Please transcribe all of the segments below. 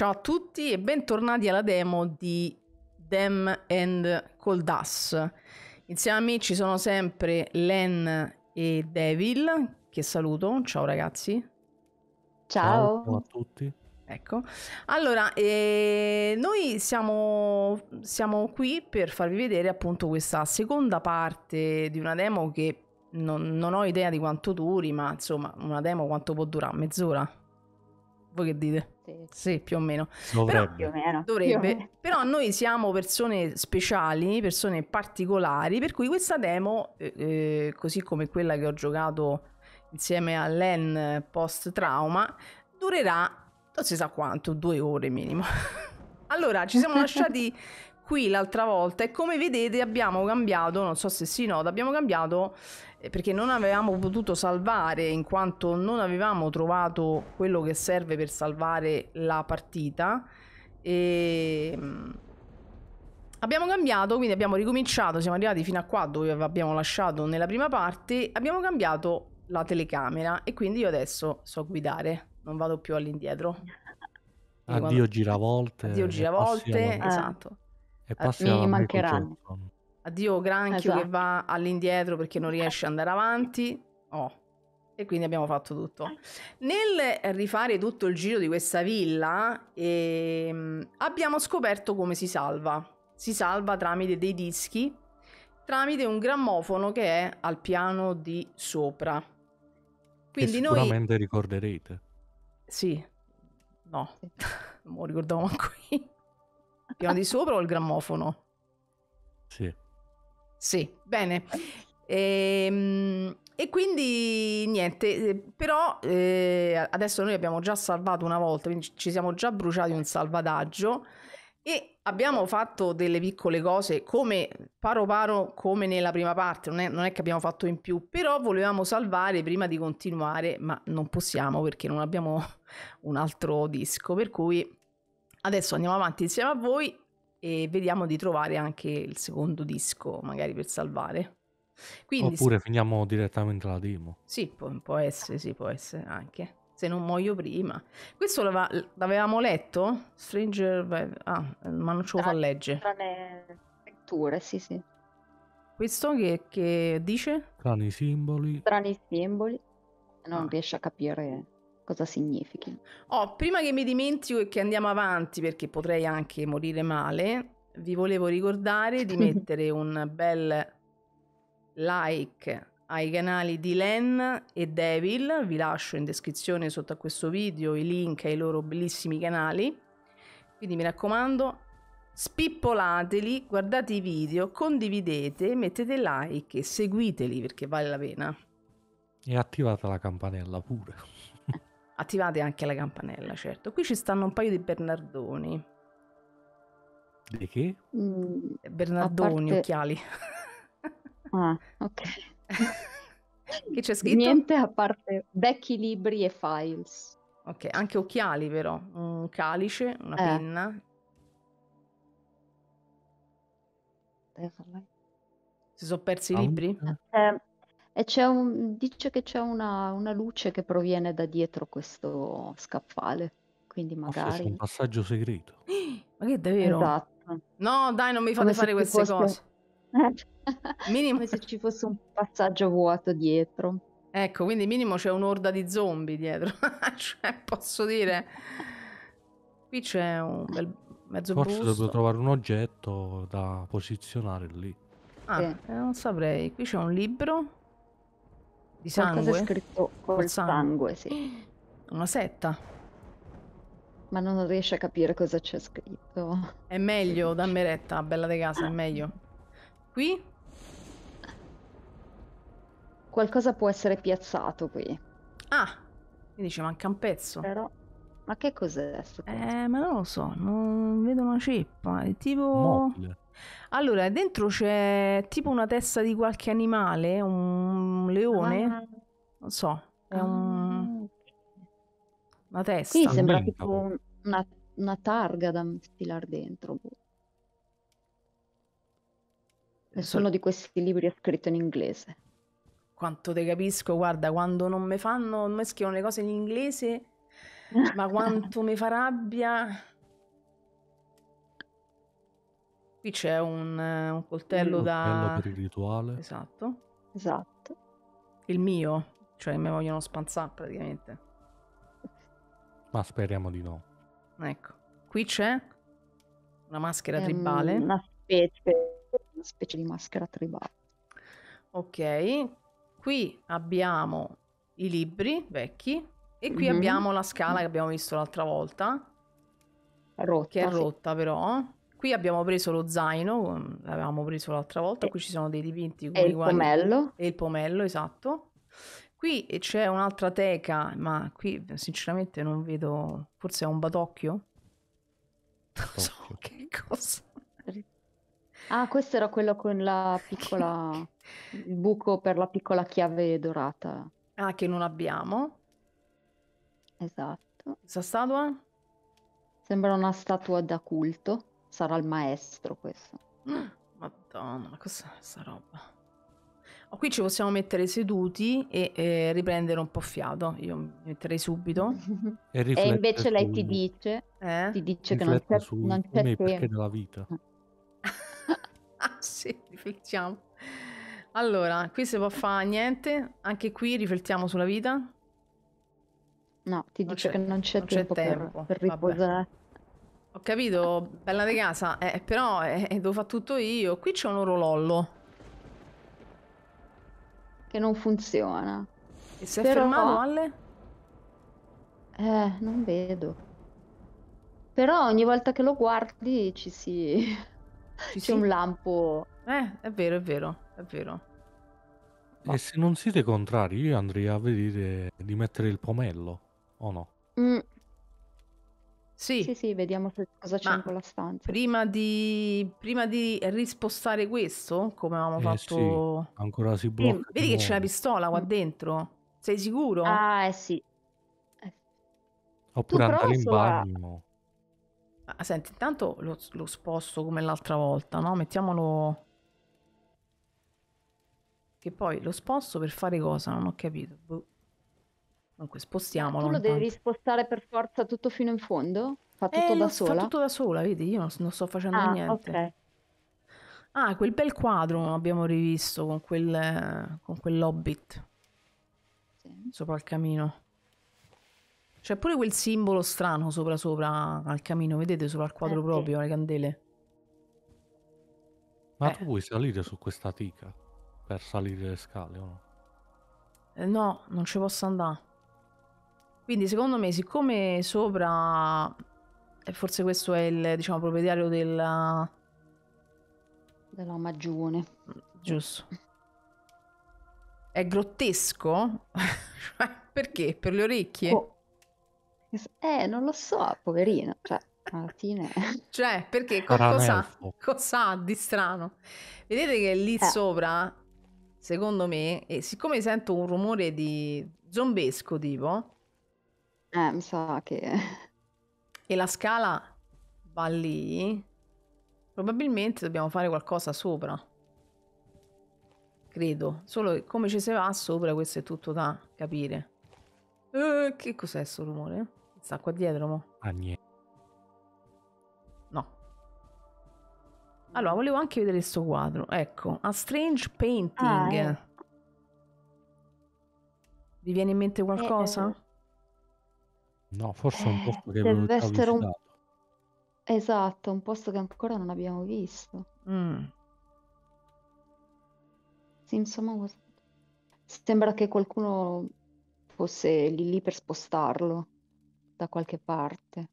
Ciao a tutti e bentornati alla demo di Dem and Coldas. Insieme a me ci sono sempre Len e Devil, che saluto. Ciao ragazzi. Ciao. Ciao a tutti. Ecco, allora eh, noi siamo, siamo, qui per farvi vedere appunto questa seconda parte di una demo che non, non ho idea di quanto duri, ma insomma una demo quanto può durare? Mezz'ora? Voi che dite? Sì, sì più o meno. Dovrebbe. Però, meno. dovrebbe. Però noi siamo persone speciali, persone particolari, per cui questa demo, eh, eh così come quella che ho giocato insieme a Len post trauma, durerà non si sa quanto, due ore minimo. allora, ci siamo lasciati qui l'altra volta e come vedete abbiamo cambiato, non so se si nota, abbiamo cambiato perché non avevamo potuto salvare in quanto non avevamo trovato quello che serve per salvare la partita e ehm, abbiamo cambiato quindi abbiamo ricominciato siamo arrivati fino a qua dove abbiamo lasciato nella prima parte abbiamo cambiato la telecamera e quindi io adesso so guidare non vado più all'indietro addio ah, quando... giravolte addio giravolte passiamo... esatto e passiamo mi mancheranno addio granchio esatto. che va all'indietro perché non riesce ad andare avanti. Oh. E quindi abbiamo fatto tutto. Nel rifare tutto il giro di questa villa ehm, abbiamo scoperto come si salva. Si salva tramite dei dischi, tramite un grammofono che è al piano di sopra. Quindi che sicuramente noi... ricorderete. Sì, no, non ricordavo manco qui Il piano di sopra o il grammofono? Sì. Sì, bene. E, ehm, e, quindi niente, eh, però eh, adesso noi abbiamo già salvato una volta, quindi ci siamo già bruciati un salvataggio e abbiamo fatto delle piccole cose come paro paro come nella prima parte, non è, non è che abbiamo fatto in più, però volevamo salvare prima di continuare, ma non possiamo perché non abbiamo un altro disco, per cui adesso andiamo avanti insieme a voi e vediamo di trovare anche il secondo disco magari per salvare. Quindi, Oppure se... finiamo direttamente la demo. Sì, può, può, essere, sì, può essere anche. Se non muoio prima. Questo l'avevamo letto? Stranger... Ah, ma non ce lo fa ah, leggere. Tra letture, sì, sì. Questo che, che dice? Strani simboli. Strani simboli. Non ah. riesce a capire cosa significhi. Oh, prima che mi dimentico e che andiamo avanti, perché potrei anche morire male, vi volevo ricordare di mettere un bel like ai canali di Len e Devil, vi lascio in descrizione sotto a questo video i link ai loro bellissimi canali, quindi mi raccomando spippolateli, guardate i video, condividete, mettete like e seguiteli perché vale la pena. E attivate la campanella pure. Attivate anche la campanella, certo. Qui ci stanno un paio di Bernardoni. Di che? Mm, Bernardoni, parte... occhiali. Ah, ok. che c'è scritto? Niente a parte vecchi libri e files. Ok, anche occhiali però, un calice, una eh. penna. Si sono persi i ah. libri? Eh, e c'è un, dice che c'è una, una luce che proviene da dietro questo scaffale. Quindi magari... un passaggio segreto. Ma che è davvero? Esatto. No, dai, non mi fate Come fare queste fosse... cose. minimo... Come se ci fosse un passaggio vuoto dietro. Ecco, quindi minimo c'è un'orda di zombie dietro. cioè, posso dire... Qui c'è un bel mezzo Forse busto. Forse trovare un oggetto da posizionare lì. Ah, sì. eh, non saprei. Qui c'è un libro di sangue? Qualcosa scritto col sangue, sangue sì. Una setta. Ma non riesce a capire cosa c'è scritto. È meglio, dammi retta, bella di casa, è meglio. Qui? Qualcosa può essere piazzato qui. Ah, quindi ci manca un pezzo. Però... Ma che cos'è questo? Eh, ma non lo so, non vedo una ceppa, è tipo... Mobile. Allora, dentro c'è tipo una testa di qualche animale, un leone, Ah, non so, è un- ah, una testa. testa. sembra tipo una, una targa da infilare dentro. boh. Nessuno di questi libri è scritto in inglese. Quanto te capisco, guarda, quando non mi fanno, non mi scrivono le cose in inglese, ma quanto mi fa rabbia. Qui c'è un, eh, un coltello un da... Coltello per il rituale. Esatto. Esatto. Il mio, cioè mi vogliono spanzare praticamente. Ma speriamo di no. Ecco. Qui c'è una maschera è tribale. Una specie, una specie di maschera tribale. Ok. Qui abbiamo i libri vecchi e qui mm-hmm. abbiamo la scala che abbiamo visto l'altra volta. Rotta, che è rotta sì. però. Qui abbiamo preso lo zaino, l'avevamo mm, preso l'altra volta, qui ci sono dei dipinti. E il guai... pomello. E il pomello, esatto. Qui eh, c'è un'altra teca, ma qui eh, sinceramente non vedo, forse è un batocchio? Non Batocchio. so che cosa. Ah, questo era quello con la piccola, il buco per la piccola chiave dorata. Ah, che non abbiamo. Esatto. Questa statua? Sembra una statua da culto. Sarà il maestro questo. Madonna, cos'è sta roba? Oh, qui ci possiamo mettere seduti e, e, riprendere un po' fiato. Io mi metterei subito. E, e invece lei ti dice, eh? ti dice che non c'è, su non c'è me perché nella vita. ah sì, riflettiamo. Allora, qui si può fare niente. Anche qui riflettiamo sulla vita. No, ti non dice che non c'è non tempo, c'è tempo. Per, per riposare. Ho capito, bella di casa, eh, però eh, eh devo fare tutto io. Qui c'è un orologio. Che non funziona. E si è però... fermato alle? Eh, non vedo. Però ogni volta che lo guardi ci si... Ci c'è si... un lampo. Eh, è vero, è vero, è vero. E se non siete contrari, io andrei a vedere di mettere il pomello, o no? Mm, sì, Sì, sì, vediamo se- cosa c'è in quella stanza. prima di, prima di rispostare questo, come avevamo Eh sì, fatto... ancora si blocca di vedi che c'è la pistola qua mm. dentro? Sei sicuro? Ah, eh sì. Eh, Tu Oppure prova in eh. bagno. Ah, senti, intanto lo, lo sposto come l'altra volta, no? Mettiamolo... Che poi lo sposto per fare cosa? Non ho capito. Boh. Dunque, spostiamolo. Tu lo devi intanto. spostare per forza tutto fino in fondo? Fa eh, tutto eh, da sola? Fa tutto da sola, vedi? Io non, non sto facendo ah, niente. Okay. Ah, quel bel quadro abbiamo rivisto con, quel, con quell'hobbit sì. sopra il camino. C'è pure quel simbolo strano sopra sopra al camino, vedete sopra il quadro eh, proprio, sì. le candele. Ma eh. tu puoi salire su questa tica per salire le scale o no? Eh, no, non ci posso andare. Quindi secondo me, siccome sopra, e eh, forse questo è il diciamo, proprietario della... Della magione. Mm, giusto. È grottesco? Perché? Per le orecchie? Oh. Eh, non lo so, poverino. Cioè, alla fine... cioè, perché cosa, cosa ha di strano? Vedete che lì eh. sopra, secondo me, e siccome sento un rumore di zombesco tipo eh, mi sa che... E la scala va lì. Probabilmente dobbiamo fare qualcosa sopra. Credo. Solo che come ci si va sopra, questo è tutto da capire. Eh, che cos'è sto rumore? Sta qua dietro, mo? Ah, niente. No. Allora, volevo anche vedere questo quadro. Ecco, A Strange Painting. Ah, eh. Vi viene in mente qualcosa? Eh, eh. No, forse è un eh, posto che avevo Deve un... Esatto, un posto che ancora non abbiamo visto. Mm. Sì, insomma, sembra che qualcuno fosse lì lì per spostarlo da qualche parte.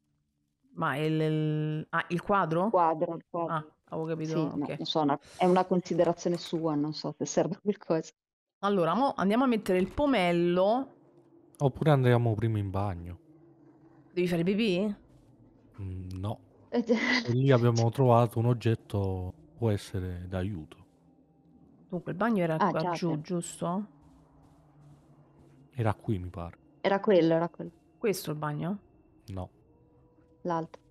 Ma il, il- ah, il quadro? Quadro, il quadro. Ah, avevo capito. Sì, ma ok. non so, una- è una considerazione sua, non so se serve qualcosa. Allora, mo andiamo a mettere il pomello. Oppure andiamo prima in bagno. Devi fare pipì? Mm, no. Eh, e lì abbiamo trovato un oggetto può essere d'aiuto. Dunque, il bagno era ah, qua già, giù, giusto? Era qui, mi pare. Era quello, era quello. Questo il bagno? No. L'altro.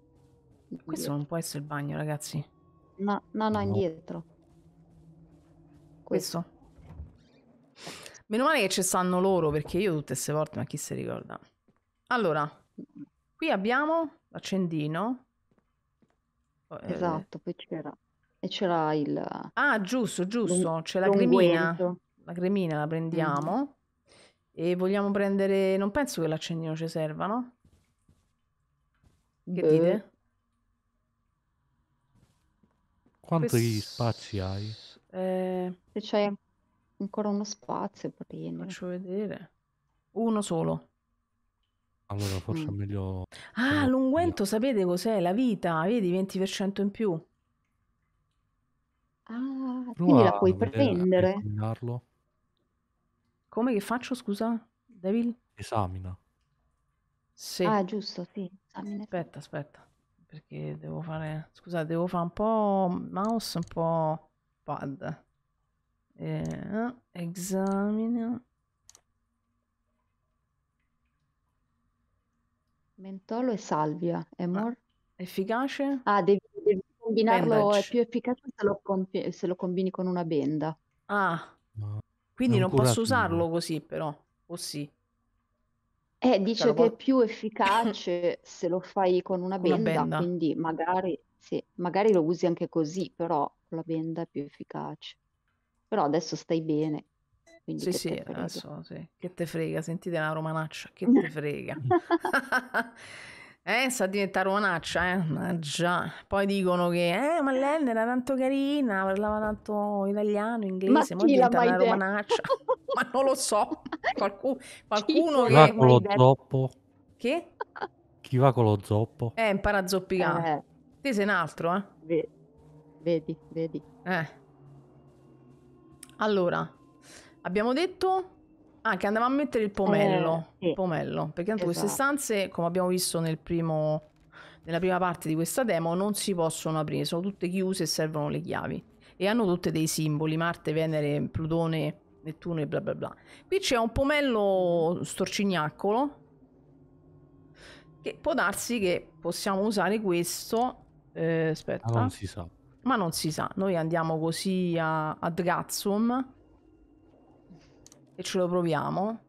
Questo non può essere il bagno, ragazzi. No, no, no, no. indietro. Questo. Questo. Meno male che ci stanno loro, perché io tutte queste volte, ma chi si ricorda? Allora, Qui abbiamo l'accendino. Oh, eh, esatto, poi c'era e c'era il Ah, giusto, giusto, c'è la cremina. La cremina la Mm. prendiamo. E vogliamo prendere... Non penso che l'accendino ci serva, no? Che Boh. dite? Quanti spazi hai? eh, Se c'è ancora uno spazio, prendi. faccio vedere. Uno solo. Allora forse è mm. meglio... Ah, l'unguento sapete cos'è? La vita, vedi, 20% in più. Ah, quindi la puoi prendere. esaminarlo. Come che faccio, scusa? Devil? Esamina. Sì. Ah, giusto, sì, esamina. Aspetta, aspetta, perché devo fare... Scusa, devo fare un po' mouse, un po' pad. Eh, esamina. Mentolo e salvia, e Ah, more? efficace? Ah, devi, devi combinarlo, è più efficace se lo, compi- se lo combini con una benda. Ah, quindi un non posso usarlo così però, o sì, Eh, cioè, dice che è più efficace se lo fai con una con una benda, benda. quindi magari, sì, magari lo usi anche così, però con la benda è più efficace. Però adesso stai bene. Quindi sì, che sì, adesso sì. Che te frega, sentite la romanaccia, che te frega. Eh, sa diventare romanaccia, eh, ma già. Poi dicono che, eh, ma lei era tanto carina, parlava tanto italiano, inglese, ma, diventa una romanaccia. ma non lo so, Qualcu- qualcuno chi che... Va con lo zoppo. Che? Chi va con lo zoppo? Eh, impara a zoppicare. Eh. Te sei un altro, eh. vedi. vedi. Eh. Allora, Abbiamo detto ah, che andava a mettere il pomello, eh, sì. pomello perché tanto esatto. queste stanze, come abbiamo visto nel primo, nella prima parte di questa demo, non si possono aprire, sono tutte chiuse e servono le chiavi. E hanno tutte dei simboli, Marte, Venere, Plutone, Nettuno e bla bla bla. Qui c'è un pomello storcignaccolo, che può darsi che possiamo usare questo, eh, aspetta, ma non si sa. Ma non si sa, noi andiamo così a, a Drazzum e ce lo proviamo.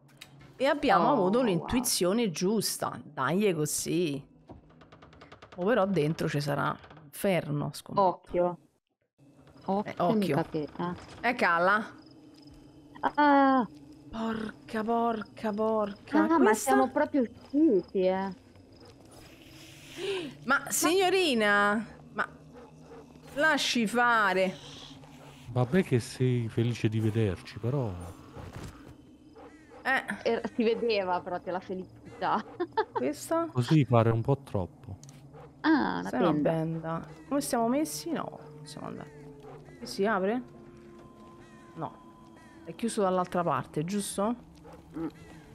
E abbiamo oh, avuto l'intuizione wow. giusta. Dai, è così. O oh, però dentro ci sarà inferno, scommetto. Occhio. Occhio. Eh, occhio. eh. E eh, calla. Ah. Porca, porca, porca. Ah, Questa... ma siamo proprio usciti, eh. Ma signorina, ma lasci fare. Vabbè che sei felice di vederci, però era, si vedeva proprio la felicità. Questa? Così pare un po' troppo. Ah, una, benda. una benda. Come siamo messi? No, possiamo andare. E si apre? No. È chiuso dall'altra parte, giusto? Mm,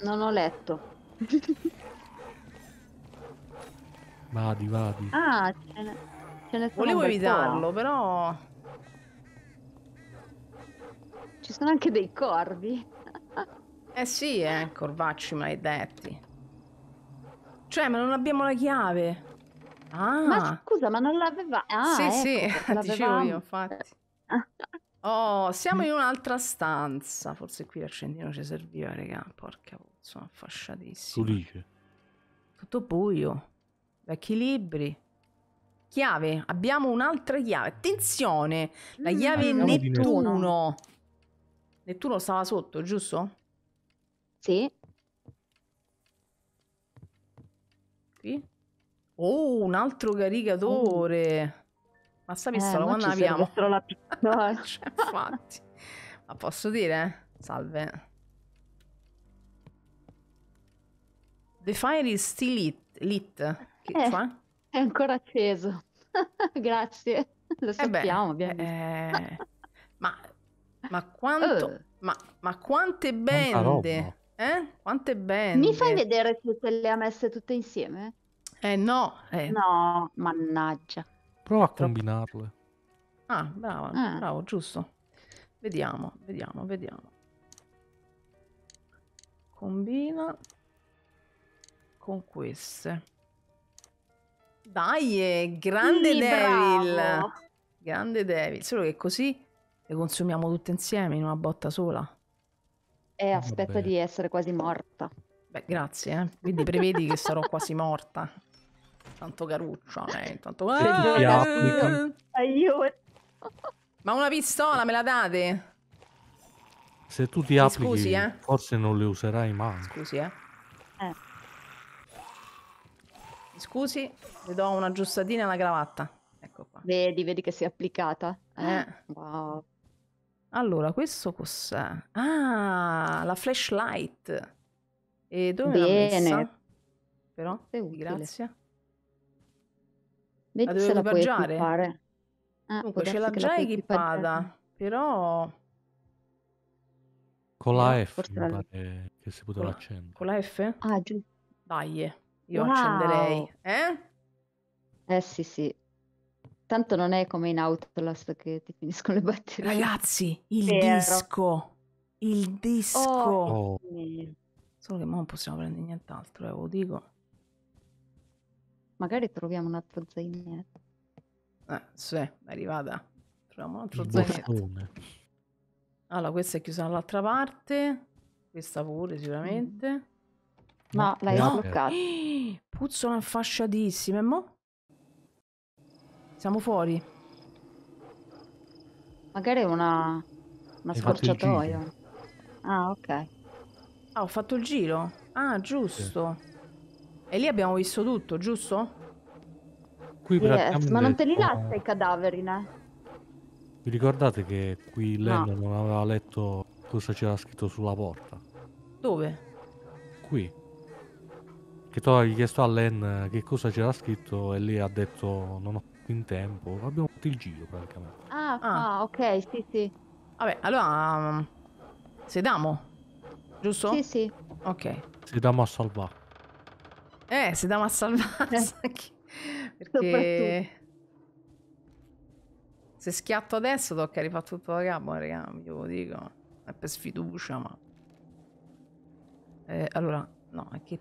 non ho letto. vadi, vadi. Ah, ce ne, ce ne Volevo evitarlo, però... Ci sono anche dei corvi. Eh sì, eh, corvacci maledetti. Cioè, ma non abbiamo la chiave. Ah. Ma scusa, ma non l'aveva... Ah, sì, ecco, sì, dicevo io, infatti. Oh, siamo in un'altra stanza. Forse qui l'accendino ci serviva, raga. Porca sono affasciatissimo. Tu dice. Tutto buio. Vecchi libri. Chiave. Abbiamo un'altra chiave. Attenzione! La mm. chiave mm, Nettuno. Nettuno stava sotto, giusto? Sì. Qui? Oh, un altro caricatore. Mm. Ma sta eh, pistola, eh, quando abbiamo? La pistola. Ah, cioè, infatti. Ma posso dire? Salve. The fire is still lit. lit. Che, eh, cioè? È ancora acceso. Grazie. Lo sappiamo. Eh beh, eh, ma, ma, quanto... Uh. Ma, ma, quante bende... Eh? Quante band? Mi fai vedere tutte le ha messe tutte insieme? Eh no. Eh. No, mannaggia. Prova a combinarle. Ah, bravo, ah. bravo, giusto. Vediamo, vediamo, vediamo. Combina con queste. Dai, grande sì, Devil. Bravo. Grande Devil, solo che così le consumiamo tutte insieme in una botta sola e ah, aspetto Vabbè. di essere quasi morta. Beh, grazie, eh. quindi prevedi che sarò quasi morta. Tanto caruccio, eh. tanto... Ah! Aiuto! Ma una pistola me la date? Se tu ti applichi, Scusi, eh? forse non le userai mai. Scusi, eh. eh. Scusi, le do una giustatina alla cravatta. Ecco qua. Vedi, vedi che si è applicata. Eh. Wow. Allora, questo cos'è? Ah, la flashlight. E dove Bene. me Però, grazie. Vedi la devo equipaggiare. Ah, Dunque, ce l'ha già equipata, però... Con la no, eh, F mi pare che si poteva accendere. Con la F? Ah, giusto. Dai, io wow. accenderei. Eh? Eh sì sì. Tanto non è come in Outlast che ti finiscono le batterie. Ragazzi, il Vero. disco! Il disco! Oh. oh. Solo che non possiamo prendere nient'altro, eh, ve lo dico. Magari troviamo un altro zainetto. Eh, sì, è arrivata. Troviamo un altro zainetto. Allora, questa è chiusa dall'altra parte. Questa pure, sicuramente. Mm. No, l'hai no. sbloccata. Puzzola fasciatissima. mo'? Siamo fuori. Magari una, una scorciatoia. Ah, ok. Ah, ho fatto il giro. Ah, giusto. Sì. E lì abbiamo visto tutto, giusto? Qui yes, eh, ma non te li lascia i cadaveri, né? Vi ricordate che qui Len no. non aveva letto cosa c'era scritto sulla porta? Dove? Qui. Che tu avevi chiesto a Len eh, che cosa c'era scritto e lei ha detto non ho in tempo. Abbiamo fatto il giro praticamente. Ah, ah. ah ok, sì, sì. Vabbè, allora... Um, sedamo, giusto? Sì, sì. Ok. Sedamo a salvare. Eh, sedamo a salvare. Eh. Perché... Se schiatto adesso tocca rifare tutto da capo, raga, io lo dico. È per sfiducia, ma... Eh, allora, no, è che...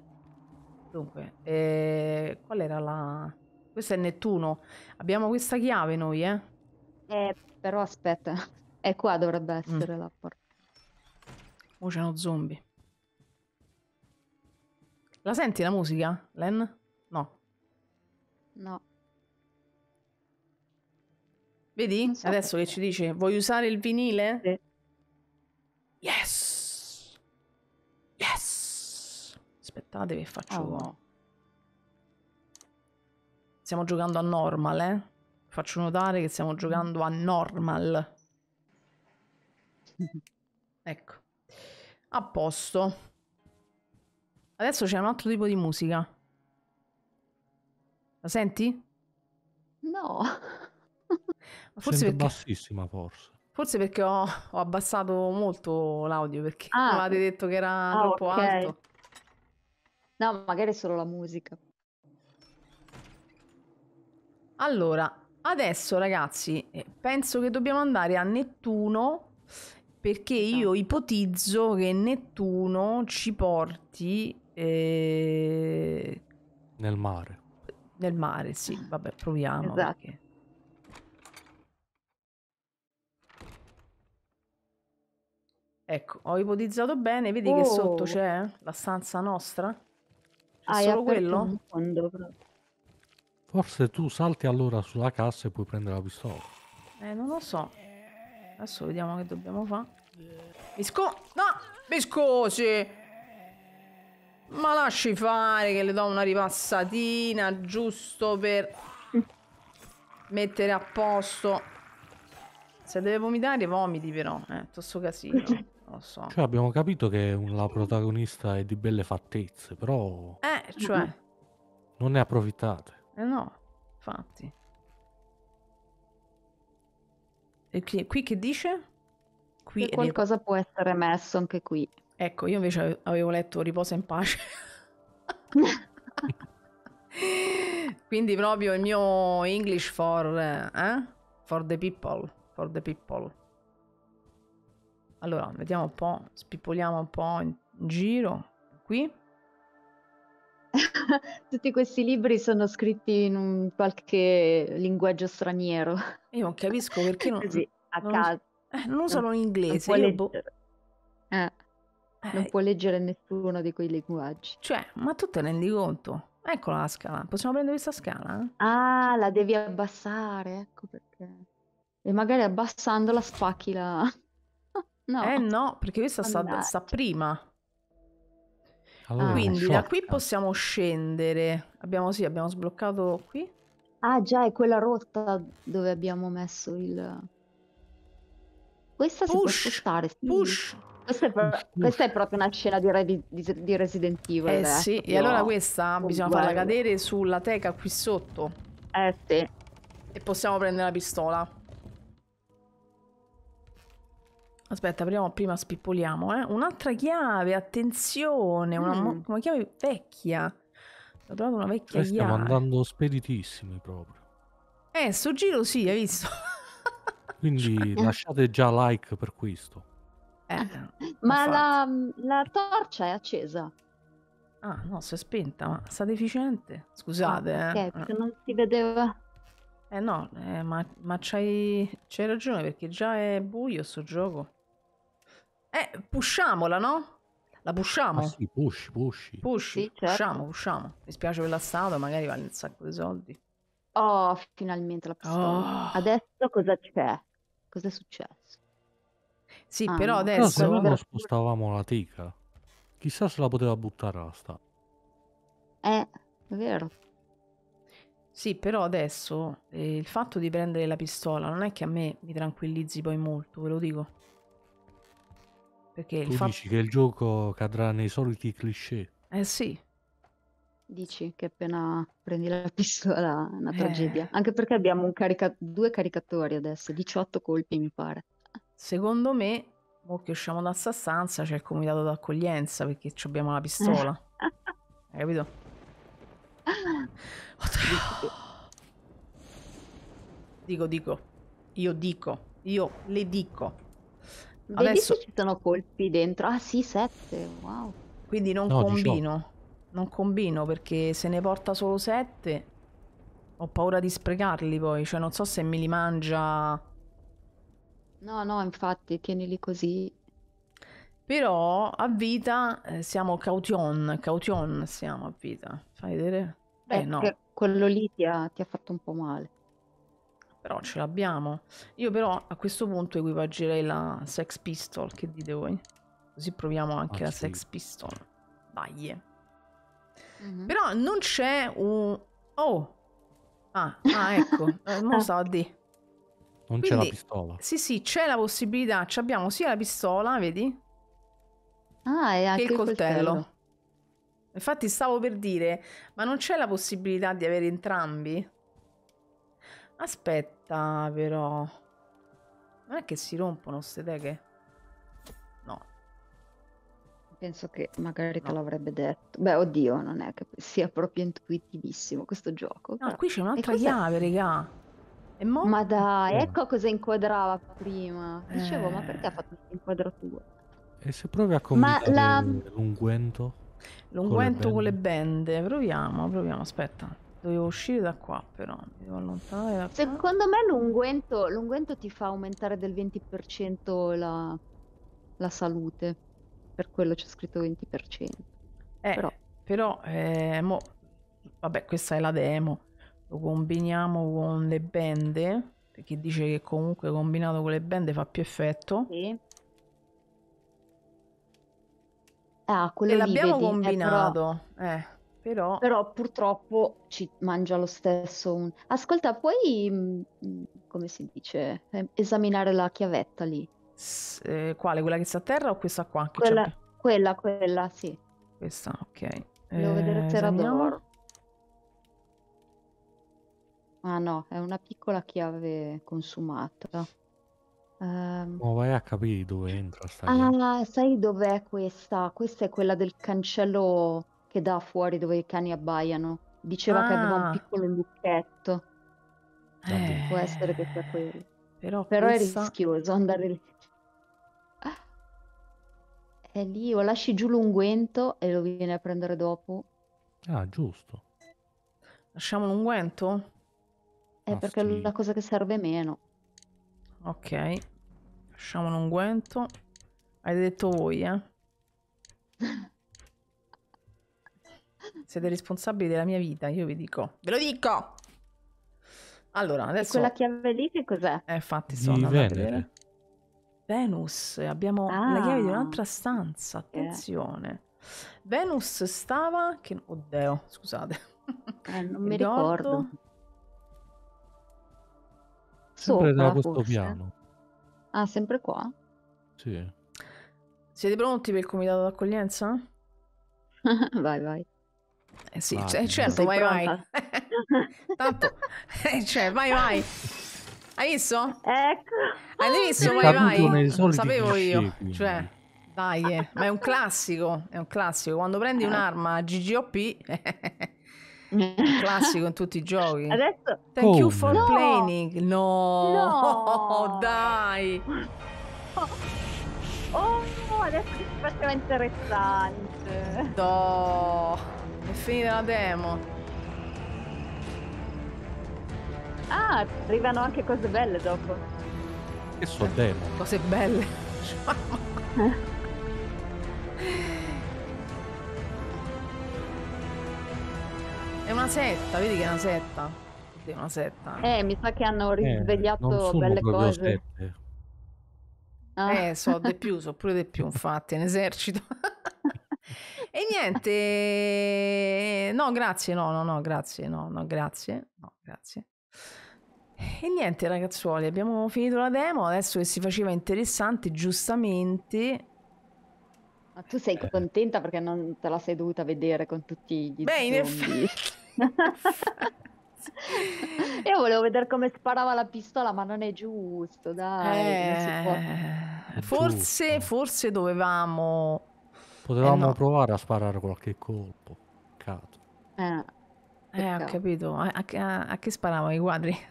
Dunque, eh, qual era la... Questo è Nettuno. Abbiamo questa chiave noi, eh? Eh, però aspetta. È qua dovrebbe mm. essere mm. la porta. Oh, c'è uno zombie. La senti la musica, Len? No. No. Vedi? So Adesso perché. che ci dice, vuoi usare il vinile? Sì. Yes! Yes! Aspettate che faccio... Oh. Stiamo giocando a normal, eh? Faccio notare che stiamo giocando a normal. ecco. A posto. Adesso c'è un altro tipo di musica. La senti? No. Forse perché... bassissima forse. Forse perché ho, ho abbassato molto l'audio perché ah, avevate detto che era ah, troppo okay. alto. No, magari è solo la musica. Allora, adesso ragazzi, eh, penso che dobbiamo andare a Nettuno perché io ipotizzo che Nettuno ci porti eh... nel mare. Nel mare, sì, vabbè, proviamo. Esatto. Perché... Ecco, ho ipotizzato bene, vedi oh. che sotto c'è la stanza nostra? È Hai solo quello? Un fondo proprio. Forse tu salti allora sulla cassa e puoi prendere la pistola. Eh, non lo so. Adesso vediamo che dobbiamo fare. Mi No! Mi scusi! Ma lasci fare che le do una ripassatina giusto per mettere a posto. Se deve vomitare, vomiti però. Eh, tosto casino. Lo so. Cioè, abbiamo capito che la protagonista è di belle fattezze, però... Eh, cioè... Non ne approfittate. Eh no, infatti. E qui, qui che dice? Qui che qualcosa può essere messo anche qui. Ecco, io invece avevo letto riposa in pace. Quindi proprio il mio English for, eh? for the people, for the people. Allora, vediamo un po', spippoliamo un po' in giro qui. tutti questi libri sono scritti in un qualche linguaggio straniero. Io non capisco perché non, Così, a non, caso. Eh, non in inglese. Non io boh... eh, eh. non eh, può leggere nessuno di quei linguaggi. Cioè, ma tu te ne rendi conto? Eccola la scala, possiamo prendere questa scala? Ah, la devi abbassare, ecco perché. E magari abbassandola spacchi la... no. Eh no, perché questa sta, sta prima. Allora, ah. Quindi da qui possiamo scendere. Abbiamo, sì, abbiamo sbloccato qui. Ah già, è quella rotta dove abbiamo messo il... Questa push, si può spostare. Sì. Push! Questa è, pro- questa è, proprio una scena di, re- di, di Resident Evil. Eh adesso, eh. sì, e allora questa oh, bisogna bello. farla cadere sulla teca qui sotto. Eh sì. E possiamo prendere la pistola. Aspetta, prima, prima spippoliamo, eh. Un'altra chiave, attenzione, una, mm. una chiave vecchia. Ho trovato una vecchia eh, stiamo chiave. Stiamo andando speditissimi proprio. Eh, sto giro sì, hai visto? Quindi cioè, eh. lasciate già like per questo. Eh, eh ma la, mm, la, torcia è accesa. Ah, no, si è spenta, ma sta deficiente. Scusate, ah, eh. Okay, non si vedeva. Eh no, eh, ma, ma c'hai, ragione perché già è buio sto gioco. Eh, pushiamola, no? La pushiamo? Ah, sì, push, push. Push, sì, certo. pusciamo, pusciamo. Mi spiace per la statua, magari vale un sacco di soldi. Oh, finalmente la pistola. Oh. Adesso cosa c'è? Cosa è successo? Sì, ah, però adesso... No, se non spostavamo la tica, chissà se la poteva buttare la sta. Eh, è vero. Sì, però adesso eh, il fatto di prendere la pistola non è che a me mi tranquillizzi poi molto, ve lo dico. Perché il Tu dici che il gioco cadrà nei soliti cliché. Eh sì. Dici che appena prendi la pistola è una eh. tragedia. Anche perché abbiamo carica... due caricatori adesso, 18 colpi mi pare. Secondo me, mo che usciamo da sta stanza c'è il comitato d'accoglienza perché abbiamo la pistola. Hai capito? Dico, dico. Io dico. Io le dico. Adesso... ci sono colpi dentro. Ah sì, 7. Wow. Quindi non no, combino. Non combino perché se ne porta solo 7 ho paura di sprecarli poi. Cioè non so se me li mangia... No, no, infatti, tienili così. Però a vita eh, siamo caution, caution siamo a vita. Fai vedere? Eh, Beh, eh, no. Quello lì ti ha, ti ha fatto un po' male. Però ce l'abbiamo. Io però a questo punto equipaggerei la Sex Pistol, che dite voi? Così proviamo anche ah, la sì. Sex Pistol. Vai. Yeah. Mm-hmm. Però non c'è un... Oh! Ah, ah ecco, eh, non so a D. Non Quindi, c'è la pistola. Sì, sì, c'è la possibilità. Ci abbiamo sia la pistola, vedi? Ah, e anche che il coltello. coltello. Infatti stavo per dire, ma non c'è la possibilità di avere entrambi? Aspetta, però. Non è che si rompono queste teghe? No. Penso che magari no. te l'avrebbe detto. Beh, oddio, non è che sia proprio intuitivissimo questo gioco. No, però. qui c'è un'altra chiave, regà. E mo... Ma dai, eh. ecco cosa inquadrava prima. Dicevo, eh. ma perché ha eh. fatto l'inquadratura? E se provi a combinare la... l'unguento? L'unguento con Con le bende. Proviamo, proviamo, aspetta. Dovevo uscire da qua, però. Mi devo allontanare da qua. Secondo me l'unguento, l'unguento ti fa aumentare del 20% la, la, salute. Per quello c'è scritto 20%. Eh, però, però eh, mo, vabbè, questa è la demo. Lo combiniamo con le bende. Perché dice che comunque combinato con le bende fa più effetto. Sì. Ah, quello e l'abbiamo eh, combinato. Però... Eh. Però... Però... purtroppo ci mangia lo stesso. Un... Ascolta, puoi, mm, mm, come si dice, esaminare la chiavetta lì? S- eh, quale? Quella che sta a terra o questa qua? Quella, quella, quella, sì. Questa, ok. Devo eh, vedere se era d'oro. Ah no, è una piccola chiave consumata. Um... Oh, vai a capire dove entra. ah, sai dov'è questa? Questa è quella del cancello che dà fuori dove i cani abbaiano. Diceva ah. che aveva un ah. piccolo lucchetto. Eh. Può essere che sia quello. Però, Però questa... è rischioso andare lì. È lì, o lasci giù l'unguento e lo viene a prendere dopo. Ah, giusto. Lasciamo l'unguento? È Nostri. Ah, perché è la cosa che serve meno. Ok. Lasciamo l'unguento. Hai detto voi, eh? Siete responsabili della mia vita, io vi dico. Ve lo dico! Allora, adesso... E quella chiave lì che cos'è? Eh, infatti sono Venere. Venus, abbiamo ah. la chiave di ah. un'altra stanza, eh. attenzione. Eh. Venus stava... Che... Oddio, scusate. Eh, non mi ricordo. ricordo. Sempre da questo piano. Ah, sempre qua? Sì. Siete pronti per il comitato d'accoglienza? vai, vai. Eh sì, ah, c- cioè, certo, vai vai. Tanto, eh, cioè, vai vai. Hai visto? Ecco. Hai ah, visto? vai vai. Lo sapevo io. Cioè, dai, eh. ma è un classico, è un classico. Quando prendi ah. un'arma GGOP... Eh, classico in tutti i giochi. Adesso... Thank oh, you for no. playing. No, no. dai. Oh, adesso che faceva interessante. No. È finita la demo. Ah, arrivano anche cose belle dopo. Che so demo? Cose belle. È una setta, vedi che è una setta. Sì, una setta. Eh, mi sa che hanno eh, risvegliato eh, belle cose. Ah. Eh, so di più, so pure di più, infatti, è un esercito. E niente, eh, no, grazie, no, no, no, grazie, no, no, grazie, no, grazie. E niente ragazzuoli, abbiamo finito la demo, adesso che si faceva interessante, giustamente... Ma tu sei eh. contenta perché non te la sei dovuta vedere con tutti gli Beh, in effetti... Io volevo vedere come sparava la pistola, ma non è giusto, dai. Eh, forse, forse dovevamo Potevamo eh no. provare a sparare qualche colpo. Cazzo. Eh, eh, ho capito. A, a, a che sparavano i quadri?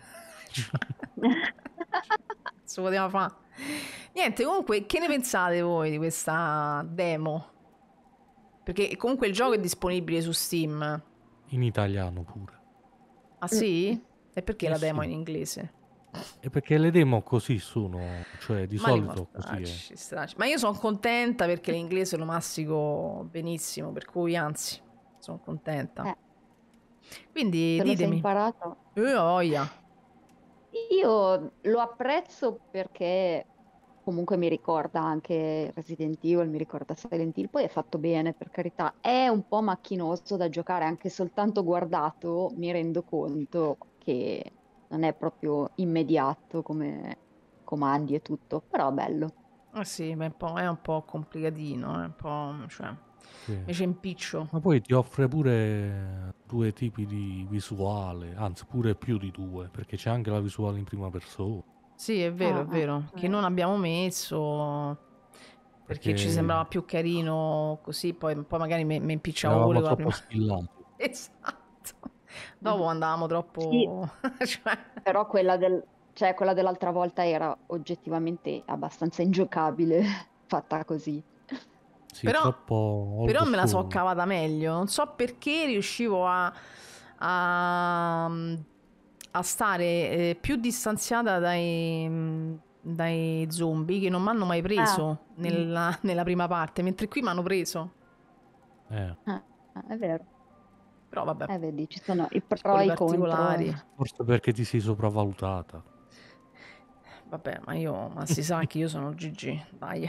Ci poteva fare. Niente, comunque, che ne pensate voi di questa demo? Perché comunque il gioco è disponibile su Steam. In italiano pure. Ah sì? Mm. E perché eh, la demo sì. in inglese? E perché le demo così sono, cioè di ma solito così. Ah, Starci, ma io sono contenta perché l'inglese lo massico benissimo, per cui anzi, sono contenta. Eh. Quindi Se ditemi. imparato? Eh, oh, yeah. Io lo apprezzo perché comunque mi ricorda anche Resident Evil, mi ricorda Silent Hill, poi è fatto bene per carità, è un po' macchinoso da giocare, anche soltanto guardato mi rendo conto che non è proprio immediato come comandi e tutto, però bello. Ah sì, ma è un po', è un po complicatino, è un po'... Cioè, sì. invece impiccio. Ma poi ti offre pure due tipi di visuale, anzi pure più di due, perché c'è anche la visuale in prima persona. Sì, è vero, ah, è vero, okay. che non abbiamo messo perché, perché, ci sembrava più carino così, poi, poi magari mi impicciavo pure. Troppo la prima... Esatto. Dopo mm. andavamo troppo... Sì. cioè... Però quella, del, cioè, quella dell'altra volta era oggettivamente abbastanza ingiocabile, fatta così. Sì, però, però me la so cavata meglio. Non so perché riuscivo a, a, mm, a stare eh, più distanziata dai, mm, dai zombie che non mi hanno mai preso ah. nella, nella, prima parte, mentre qui mi hanno preso. Eh. Ah, ah è vero. Però vabbè. Eh vedi, ci sono i pro e i contro. Forse perché ti sei sopravvalutata. Vabbè, ma io, ma si sa che io sono GG dai.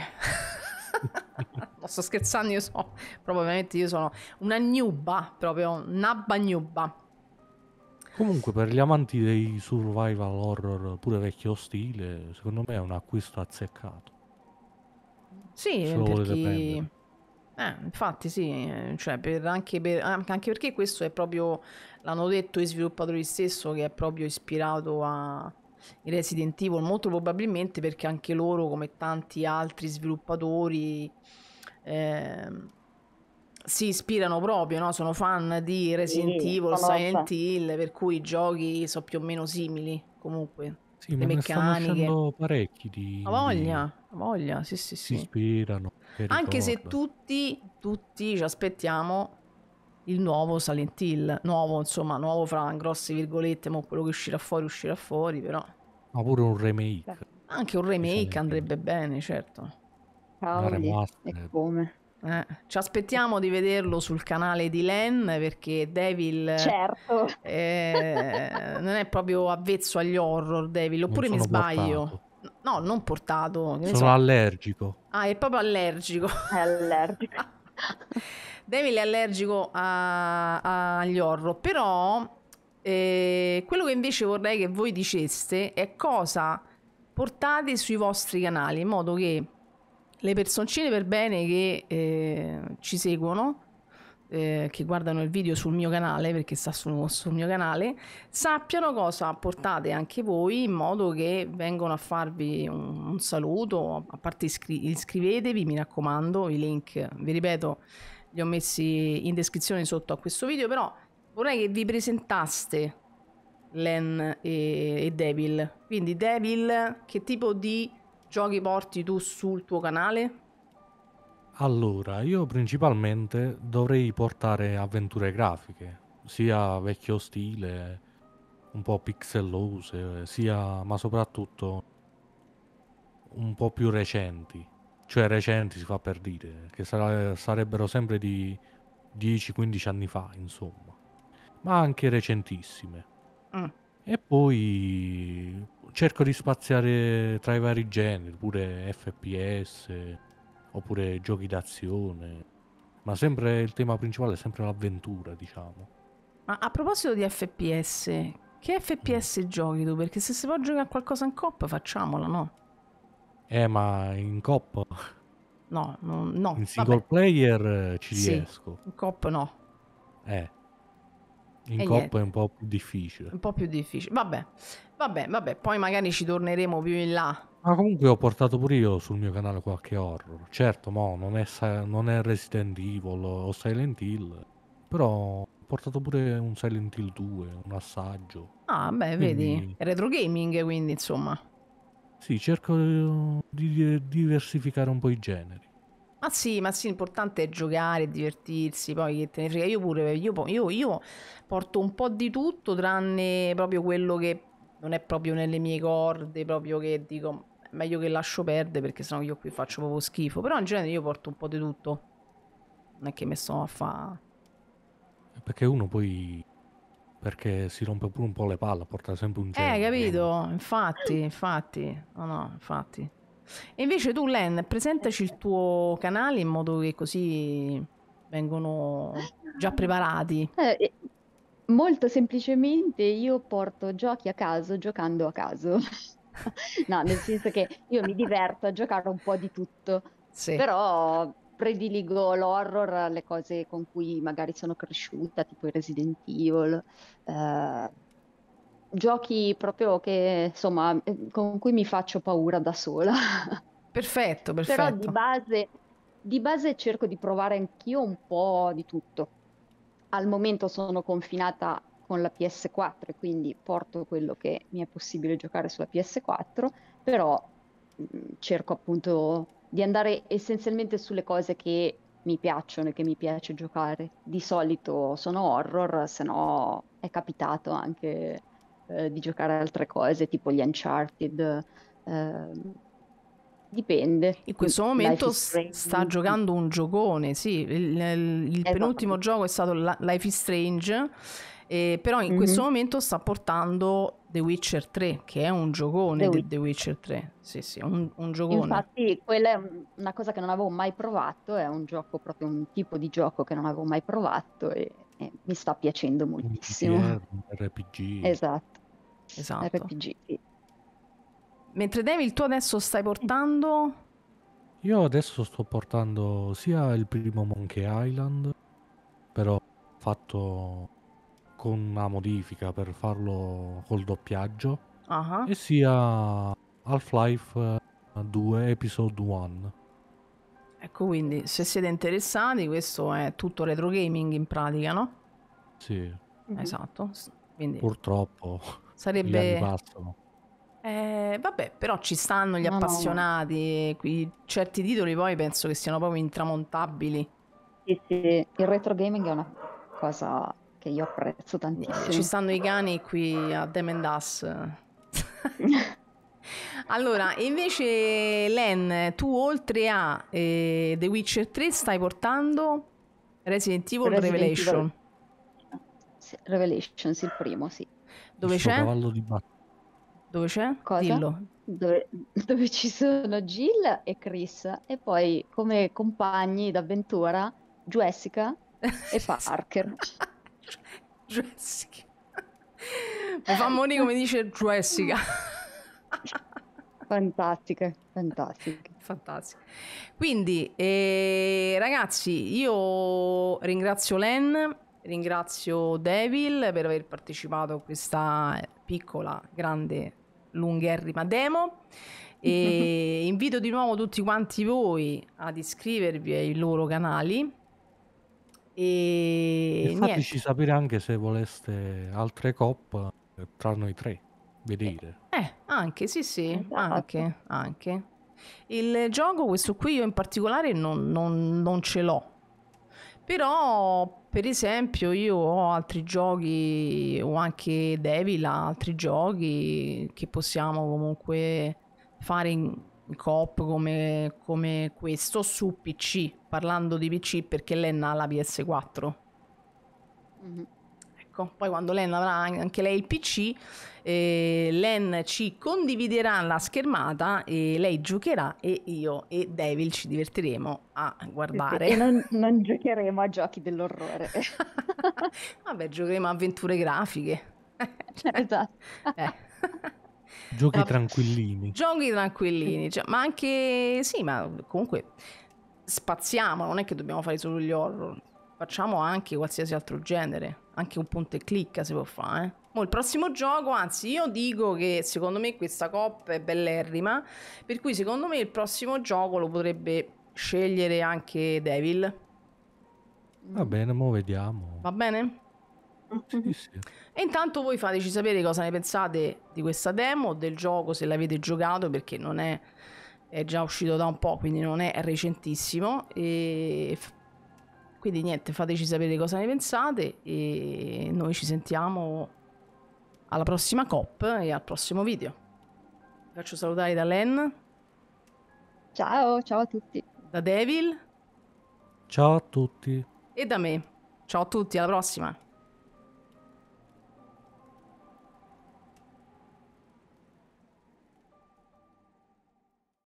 non sto scherzando, io so, probabilmente io sono una gnubba, proprio nabba gnubba. Comunque per gli amanti dei survival horror pure vecchio stile, secondo me è un acquisto azzeccato. Sì, Se per chi... Eh, infatti sì, eh, cioè per, anche, per, anche, perché questo è proprio, l'hanno detto i sviluppatori stesso, che è proprio ispirato a Resident Evil, molto probabilmente perché anche loro, come tanti altri sviluppatori, eh, si ispirano proprio, no? sono fan di Resident sì, Evil, conosce. Silent Hill, per cui i giochi sono più o meno simili comunque. Sì, le ma meccaniche. Ne parecchi di... La voglia, la voglia, sì, sì, sì. Si ispirano. Anche se tutti, tutti ci aspettiamo il nuovo Silent Hill, nuovo insomma, nuovo fra grossi virgolette, ma quello che uscirà fuori uscirà fuori, però... Ma pure un remake. Beh, anche un remake andrebbe bene, certo. Ah, e come? Eh, ci aspettiamo di vederlo sul canale di Len perché Devil certo. eh, non è proprio avvezzo agli horror Devil, oppure mi sbaglio. Portato. No, non portato. Sono so. allergico. Ah, è proprio allergico. È allergico. Devil è allergico a, a, agli horror, però eh, quello che invece vorrei che voi diceste è cosa portate sui vostri canali in modo che le personcine per bene che eh, ci seguono, eh, che guardano il video sul mio canale, perché sta su, sul mio canale, sappiano cosa portate anche voi in modo che vengano a farvi un, un saluto, a parte iscri- iscrivetevi, mi raccomando, i link, vi ripeto, li ho messi in descrizione sotto a questo video, però vorrei che vi presentaste Len e, e Devil, quindi Devil che tipo di giochi porti tu sul tuo canale? Allora, io principalmente dovrei portare avventure grafiche, sia vecchio stile, un po' pixellose, sia, ma soprattutto un po' più recenti. Cioè recenti si fa per dire, che sarebbero sempre di 10-15 anni fa, insomma. Ma anche recentissime. Mm. E poi cerco di spaziare tra i vari generi, pure FPS, oppure giochi d'azione, ma sempre il tema principale è sempre l'avventura, diciamo. Ma a proposito di FPS, che FPS mm. giochi tu? Perché se si può giocare a qualcosa in coppa facciamola, no? Eh, ma in coppa? No, no, no. In single vabbè. player ci sì. riesco. In coppa no. Eh. In e coppa niente. è un po' più difficile. Un po' più difficile. Vabbè, vabbè, vabbè, poi magari ci torneremo più in là. Ma comunque ho portato pure io sul mio canale qualche horror. Certo, mo, non è, non è Resident Evil o Silent Hill, però ho portato pure un Silent Hill 2, un assaggio. Ah, beh, vedi, quindi... retro gaming, quindi insomma. Sì, cerco di diversificare un po' i generi. Ma sì, ma sì, l'importante è giocare, divertirsi, poi che te ne frega. Io pure, io, io, io porto un po' di tutto, tranne proprio quello che non è proprio nelle mie corde, proprio che dico meglio che lascio perdere perché sennò io qui faccio proprio schifo. Però in genere io porto un po' di tutto. Non è che mi sto a fare... Perché uno poi... Perché si rompe pure un po' le palle, porta sempre un eh, genere. Eh, capito? Infatti, infatti. No, no, infatti. E invece tu, Len, presentaci il tuo canale in modo che così vengono già preparati. Eh, molto semplicemente io porto giochi a caso giocando a caso. no, nel senso che io mi diverto a giocare un po' di tutto. Sì. Però prediligo l'horror le cose con cui magari sono cresciuta, tipo i Resident Evil. Eh, giochi proprio che, insomma, eh, con cui mi faccio paura da sola. Perfetto, perfetto. Però di base, di base cerco di provare anch'io un po' di tutto. Al momento sono confinata con la PS4, quindi porto quello che mi è possibile giocare sulla PS4, però mm, cerco appunto di andare essenzialmente sulle cose che mi piacciono e che mi piace giocare. Di solito sono horror, se no è capitato anche eh, di giocare altre cose, tipo gli Uncharted. Eh, dipende. In questo momento sta giocando un giocone, sì, il, il esatto. penultimo gioco è stato Life is Strange, eh, però in mm-hmm. questo mhm. momento sta portando The Witcher 3, che è un giocone The, Witcher, The Witcher 3, sì sì, un, un, giocone. Infatti quella è una cosa che non avevo mai provato, è un gioco, proprio un tipo di gioco che non avevo mai provato e eh, mi sta piacendo moltissimo. Un RPG. Esatto. Esatto. RPG, Mentre Devil, tu adesso stai portando... Io adesso sto portando sia il primo Monkey Island, però fatto con una modifica per farlo col doppiaggio, uh-huh. e sia Half-Life 2 eh, Episode 1. Ecco, quindi se siete interessati, questo è tutto retro gaming in pratica, no? Sì. Mm-hmm. Esatto. Quindi Purtroppo. Sarebbe... Eh, vabbè, però ci stanno gli no, appassionati, no. Qui, certi titoli poi penso che siano proprio intramontabili. Sì, sì. Il retro gaming è una cosa che io apprezzo tantissimo. Ci stanno i cani qui a Dem Allora, invece Len, tu oltre a eh, The Witcher 3 stai portando Resident Evil Resident Revelation. Evil... Revelations, il primo, sì. Dove c'è? cavallo di battaglia. Dove c'è? Cosa? Dillo. Dove, dove, ci sono Jill e Chris e poi come compagni d'avventura Jessica e Parker. Jessica. Mi fa morire come dice Jessica. Fantastiche, fantastiche. fantastiche. Quindi, eh, ragazzi, io ringrazio Len, ringrazio Devil per aver partecipato a questa piccola, grande, lungherrima demo. E invito di nuovo tutti quanti voi ad iscrivervi ai loro canali. E, e fateci niente. sapere anche se voleste altre coppe tra noi tre vedere. Eh, eh, anche, sì, sì, esatto. anche, anche. Il gioco, questo qui, io in particolare non, non, non ce l'ho. Però, per esempio, io ho altri giochi, o anche Devil ha altri giochi che possiamo comunque fare in coop come, come questo su PC, parlando di PC perché Lenna ha la PS4. Mm-hmm. Ecco, poi quando Len avrà anche lei il PC, eh, Len ci condividerà la schermata e lei giocherà e io e Devil ci divertiremo a guardare. E non, non giocheremo a giochi dell'orrore. Vabbè, giocheremo a avventure grafiche. esatto. Eh. Giochi Vabbè. tranquillini. Giochi tranquillini, cioè, ma anche sì, ma comunque spaziamo, non è che dobbiamo fare solo gli horror, facciamo anche qualsiasi altro genere. Anche un punto e clicca si può fare. Eh. Mo il prossimo gioco, anzi io dico che secondo me questa coppa è bellerrima, per cui secondo me il prossimo gioco lo potrebbe scegliere anche Devil. Va bene, mo vediamo. Va bene? Sì, E intanto voi fateci sapere cosa ne pensate di questa demo, del gioco, se l'avete giocato, perché non è, è già uscito da un po', quindi non è recentissimo. E quindi niente, fateci sapere cosa ne pensate e noi ci sentiamo alla prossima COP e al prossimo video. Vi faccio salutare da Len. Ciao, ciao a tutti. Da Devil. Ciao a tutti. E da me. Ciao a tutti, alla prossima.